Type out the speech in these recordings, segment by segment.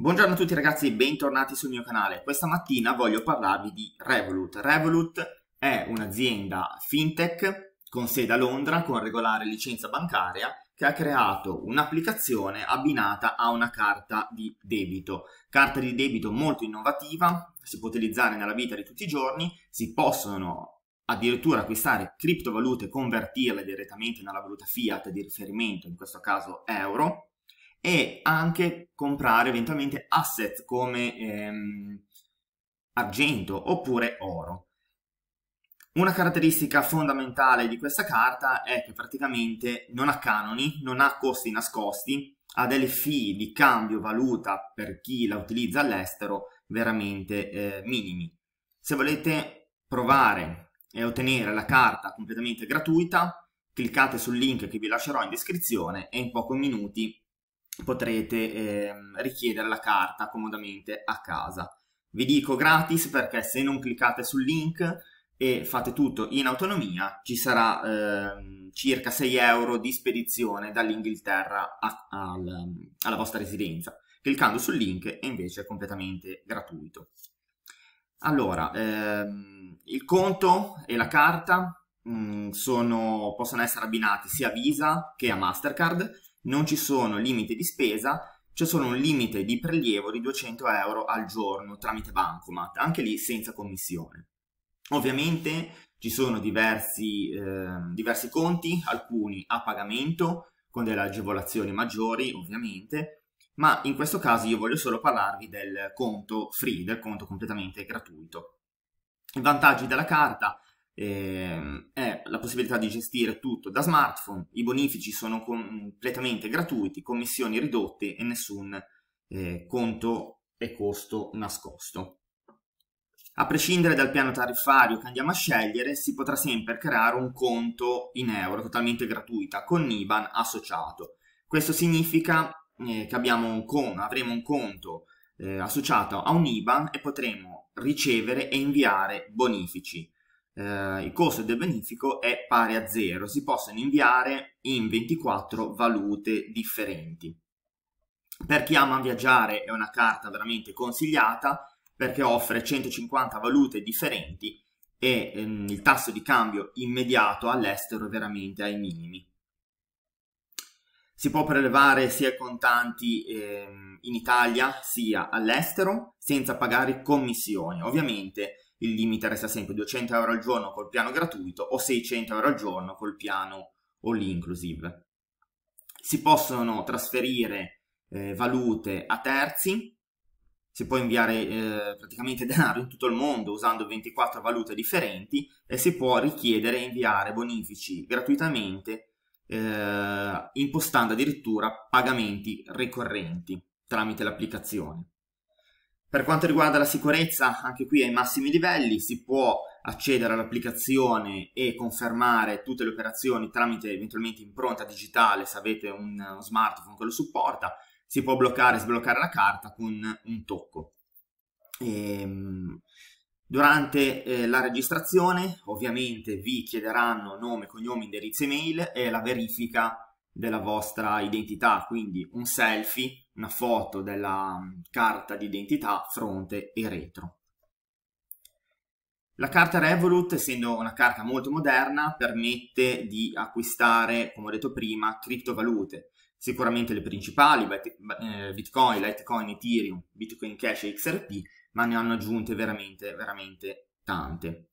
Buongiorno a tutti ragazzi, e bentornati sul mio canale. Questa mattina voglio parlarvi di Revolut. Revolut è un'azienda fintech con sede a Londra con regolare licenza bancaria che ha creato un'applicazione abbinata a una carta di debito. Carta di debito molto innovativa, si può utilizzare nella vita di tutti i giorni, si possono addirittura acquistare criptovalute e convertirle direttamente nella valuta fiat di riferimento, in questo caso euro e anche comprare eventualmente asset come ehm, argento oppure oro. Una caratteristica fondamentale di questa carta è che praticamente non ha canoni, non ha costi nascosti, ha delle fee di cambio valuta per chi la utilizza all'estero veramente eh, minimi. Se volete provare e ottenere la carta completamente gratuita, cliccate sul link che vi lascerò in descrizione e in pochi minuti potrete eh, richiedere la carta comodamente a casa. Vi dico gratis perché se non cliccate sul link e fate tutto in autonomia ci sarà eh, circa 6 euro di spedizione dall'Inghilterra al, alla vostra residenza. Cliccando sul link è invece completamente gratuito. Allora, ehm, il conto e la carta mh, mm, sono, possono essere abbinati sia a Visa che a Mastercard non ci sono limiti di spesa, c'è solo un limite di prelievo di 200 euro al giorno tramite Bancomat, anche lì senza commissione. Ovviamente ci sono diversi, eh, diversi conti, alcuni a pagamento, con delle agevolazioni maggiori ovviamente, ma in questo caso io voglio solo parlarvi del conto free, del conto completamente gratuito. I vantaggi della carta eh, è la possibilità di gestire tutto da smartphone, i bonifici sono completamente gratuiti, commissioni ridotte e nessun eh, conto e costo nascosto. A prescindere dal piano tariffario che andiamo a scegliere, si potrà sempre creare un conto in euro totalmente gratuita con IBAN associato. Questo significa eh, che un conto, avremo un conto eh, associato a un IBAN e potremo ricevere e inviare bonifici eh, il costo del benefico è pari a zero, si possono inviare in 24 valute differenti. Per chi ama viaggiare è una carta veramente consigliata perché offre 150 valute differenti e ehm, il tasso di cambio immediato all'estero è veramente ai minimi. Si può prelevare sia i contanti ehm, in Italia sia all'estero senza pagare commissioni. Ovviamente il limite resta sempre 200 euro al giorno col piano gratuito o 600 euro al giorno col piano all inclusive. Si possono trasferire eh, valute a terzi, si può inviare eh, praticamente denaro in tutto il mondo usando 24 valute differenti e si può richiedere e inviare bonifici gratuitamente eh, impostando addirittura pagamenti ricorrenti tramite l'applicazione. Per quanto riguarda la sicurezza, anche qui ai massimi livelli si può accedere all'applicazione e confermare tutte le operazioni tramite eventualmente impronta digitale se avete uno smartphone che lo supporta, si può bloccare e sbloccare la carta con un tocco. E, ehm, durante eh, la registrazione ovviamente vi chiederanno nome, cognome, indirizzo email e la verifica della vostra identità, quindi un selfie, una foto della mm, carta d'identità fronte e retro. La carta Revolut, essendo una carta molto moderna, permette di acquistare, come ho detto prima, criptovalute. Sicuramente le principali, eh, Bitcoin, Litecoin, Ethereum, Bitcoin Cash e XRP, ma ne hanno aggiunte veramente, veramente tante.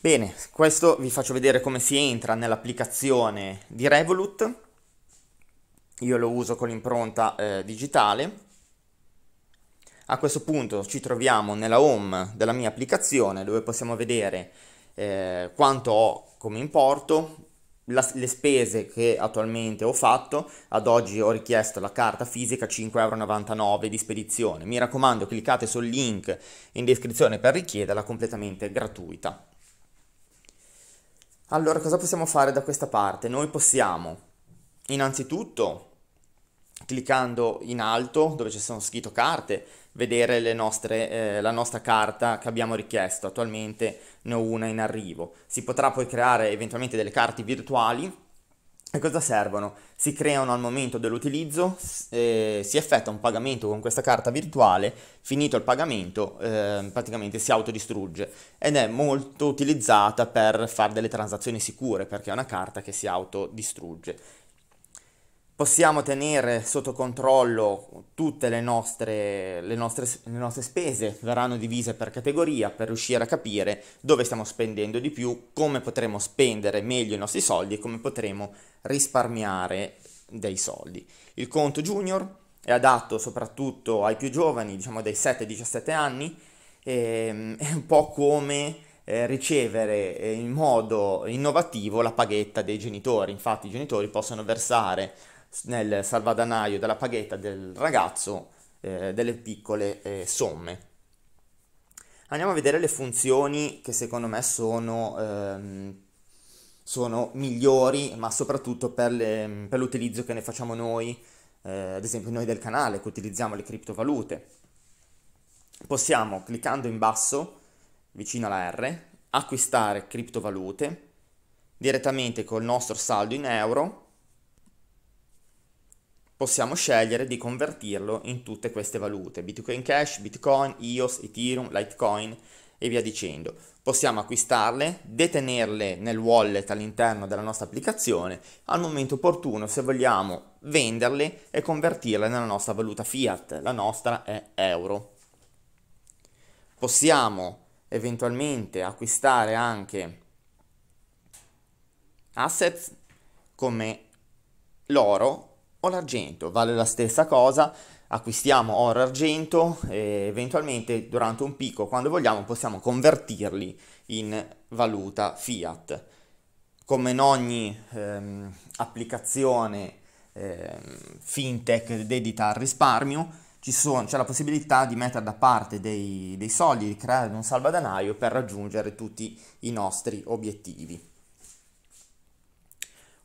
Bene, questo vi faccio vedere come si entra nell'applicazione di Revolut. Io lo uso con l'impronta eh, digitale. A questo punto ci troviamo nella home della mia applicazione dove possiamo vedere eh, quanto ho come importo, la, le spese che attualmente ho fatto. Ad oggi ho richiesto la carta fisica 5,99€ di spedizione. Mi raccomando cliccate sul link in descrizione per richiederla completamente gratuita. Allora, cosa possiamo fare da questa parte? Noi possiamo innanzitutto cliccando in alto dove ci sono scritto carte vedere nostre, eh, la nostra carta che abbiamo richiesto attualmente ne ho una in arrivo si potrà poi creare eventualmente delle carte virtuali a cosa servono? Si creano al momento dell'utilizzo, eh, si effettua un pagamento con questa carta virtuale, finito il pagamento eh, praticamente si autodistrugge ed è molto utilizzata per fare delle transazioni sicure perché è una carta che si autodistrugge possiamo tenere sotto controllo tutte le nostre, le, nostre, le nostre, spese, verranno divise per categoria per riuscire a capire dove stiamo spendendo di più, come potremo spendere meglio i nostri soldi e come potremo risparmiare dei soldi. Il conto junior è adatto soprattutto ai più giovani, diciamo dai 7 ai 17 anni, e, ehm, è un po' come eh, ricevere eh, in modo innovativo la paghetta dei genitori. Infatti i genitori possono versare nel salvadanaio della paghetta del ragazzo eh, delle piccole eh, somme. Andiamo a vedere le funzioni che secondo me sono, ehm, sono migliori, ma soprattutto per, le, per, l'utilizzo che ne facciamo noi, eh, ad esempio noi del canale che utilizziamo le criptovalute. Possiamo, cliccando in basso, vicino alla R, acquistare criptovalute direttamente col nostro saldo in euro possiamo scegliere di convertirlo in tutte queste valute, Bitcoin Cash, Bitcoin, EOS, Ethereum, Litecoin e via dicendo. Possiamo acquistarle, detenerle nel wallet all'interno della nostra applicazione, al momento opportuno se vogliamo venderle e convertirle nella nostra valuta fiat, la nostra è euro. Possiamo eventualmente acquistare anche assets come l'oro o l'argento, vale la stessa cosa, acquistiamo oro e argento e eventualmente durante un picco, quando vogliamo, possiamo convertirli in valuta fiat. Come in ogni ehm, applicazione ehm, fintech dedita al risparmio, sono, c'è la possibilità di mettere da parte dei, dei soldi, di creare un salvadanaio per raggiungere tutti i nostri obiettivi.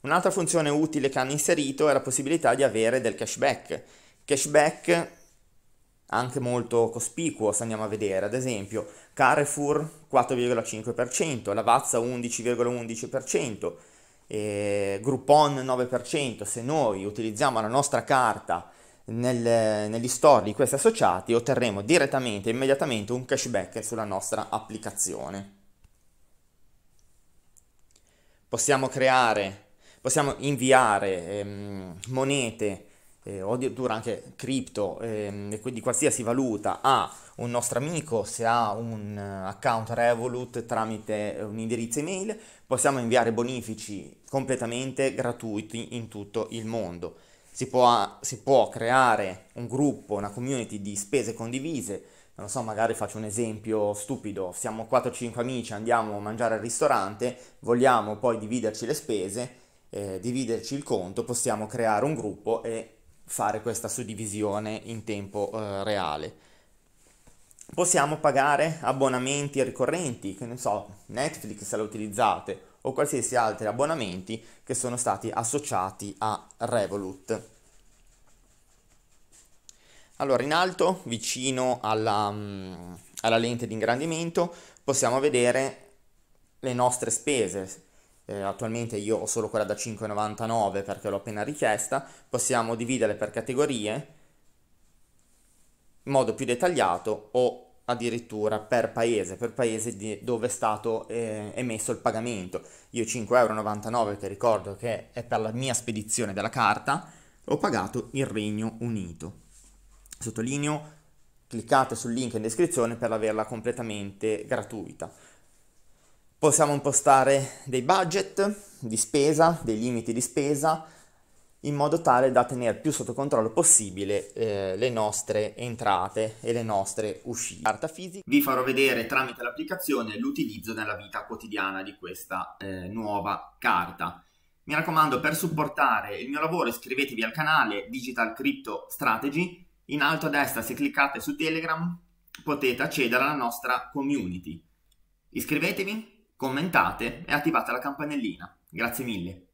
Un'altra funzione utile che hanno inserito è la possibilità di avere del cashback. Cashback anche molto cospicuo, se andiamo a vedere, ad esempio Carrefour 4,5%, Lavazza 11,11%, eh, Groupon 9%, se noi utilizziamo la nostra carta nel, negli store di questi associati otterremo direttamente, immediatamente un cashback sulla nostra applicazione. Possiamo creare possiamo inviare ehm, monete eh, o addirittura anche cripto ehm, e qualsiasi valuta a un nostro amico se ha un eh, account Revolut tramite eh, un indirizzo email possiamo inviare bonifici completamente gratuiti in tutto il mondo si può, si può creare un gruppo, una community di spese condivise non so, magari faccio un esempio stupido, siamo 4-5 amici, andiamo a mangiare al ristorante, vogliamo poi dividerci le spese, eh, dividerci il conto, possiamo creare un gruppo e fare questa suddivisione in tempo eh, reale. Possiamo pagare abbonamenti ricorrenti, che ne so, Netflix se la utilizzate o qualsiasi altri abbonamenti che sono stati associati a Revolut. Allora, in alto, vicino alla, mm, alla lente di ingrandimento, possiamo vedere le nostre spese, eh, attualmente io ho solo quella da 5,99 perché l'ho appena richiesta, possiamo dividere per categorie in modo più dettagliato o addirittura per paese, per paese dove è stato eh, emesso il pagamento. Io 5,99 euro, che ricordo che è per la mia spedizione della carta, ho pagato il Regno Unito. Sottolineo, cliccate sul link in descrizione per averla completamente gratuita. Possiamo impostare dei budget di spesa, dei limiti di spesa, in modo tale da tenere più sotto controllo possibile eh, le nostre entrate e le nostre uscite. Carta fisica. Vi farò vedere tramite l'applicazione l'utilizzo nella vita quotidiana di questa eh, nuova carta. Mi raccomando, per supportare il mio lavoro iscrivetevi al canale Digital Crypto Strategy. In alto a destra, se cliccate su Telegram, potete accedere alla nostra community. Iscrivetevi commentate e attivate la campanellina. Grazie mille.